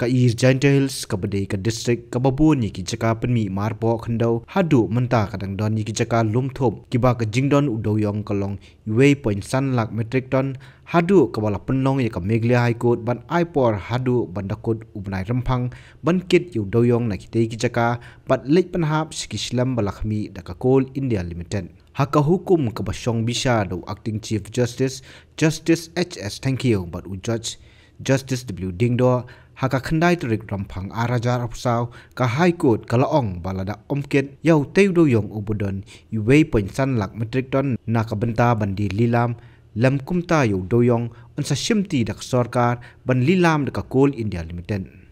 ka i gentiles ka bade ka district ka babu ni ki chaka panmi marpo khando hadu manta ka dang don ni ki chaka lumthom ki ba ka jingdon udo yong kalong we point san lak metric ton hadu ka bala panlong ye ka meglia high court ban ipor hadu ban da kod ubnai rampang ban kit yu do yong na ki te ki chaka pat lek pan hap sikislam balakhmi da ka coal india limited haka hukum ka ba shong do acting chief justice justice hs thank you but u judge Justice W. Dingdo, haka kandai terik rampang araja rapsaw ka High Court kalaong balada omket yau teudo yong ubudon iwe san lak metrik ton na kabenta bandi lilam lam kumta yau doyong unsa shimti dak sorkar ban lilam dak kol India Limited.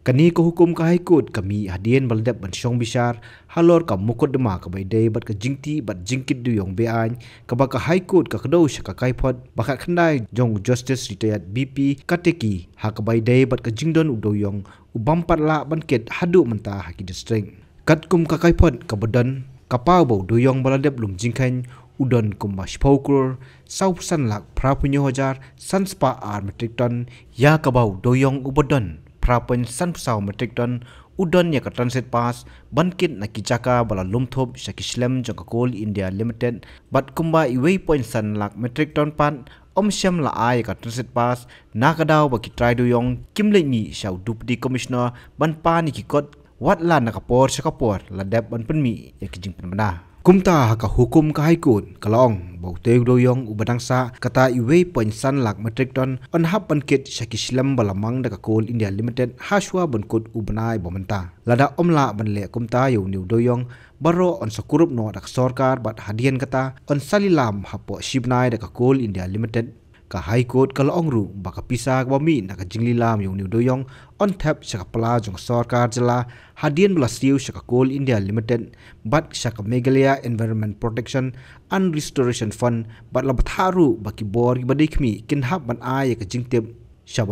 Kani ko hukum ka haikut kami hadien balendap ban syong bisyar halor ka mukut dema ka bai dei bat ka jingti bat jingkit du yong beain ka ba ka haikut ka kedau sya ka kaipot bakat kendai jong justice retired BP kateki ha ka bai dei bat ka jingdon udau yong ubampat la ban ket hadu menta ha ki district kat kum ka kaipot ka badan ka pau bau du yong balendap lum jingkain udon kum ma shpokur sau san lak prapunyo hojar sanspa ar metrikton ya ka bau du yong ubadan Raupen San Pusau Metric Ton Udon Yaka Transit Pass Bankit Naki Jaka Bala Lumthop Shakishlam Jaka Coal India Limited Bat Kumba Iwe Point San Lak Metric Ton Pan Om Syam La A Yaka Transit Pass Nakadao Baki Trai Doyong Kim Lek Mi Shau Deputy Commissioner Ban Pa Niki Kot Wat La Nakapor Shakapor La Dab Ban Pen Mi Yaki Jing Pen Benah kumta haka hukum ka hai kun kalong bote do yong u badang sa kata iwe pensan lak metric ton on hap pan kit shakishlam balamang da coal india limited hashwa bon kut u banai bomanta lada omla ban le kumta yu new do yong baro on sakurup no da sarkar bat hadian kata on salilam hapo shibnai da coal india limited ka high court ka long ru ba ka pisa ka mi na ka jingli lam yong new doyong on tap sha ka pla jong sarkar jala hadian bla siu sha coal india limited but sha megalia environment protection and restoration fund but la batharu ba ki bor ki ba dikmi kin hap ban ai ka jingtem sha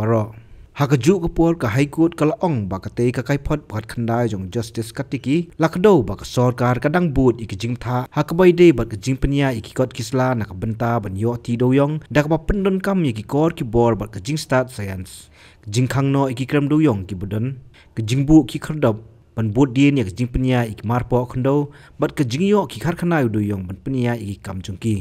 hak ju ke por ka high court ka ong ba ka te ka kai phot phat khandai jong justice ka tiki lakdo ba ka sarkar ka dang but ik jing tha hak bai de ba ka jing pnia ik kot kisla na ka banta ban yo ti do yong da ka pendon kam ik kor ki bor ba ka jing start science jing khang no ik kram do yong ki budan ka jing bu ki khardap ban but die ne ka jing pnia ik mar po khando bat ka jing yo ki khar khanai do yong ban pnia ik kam jung ki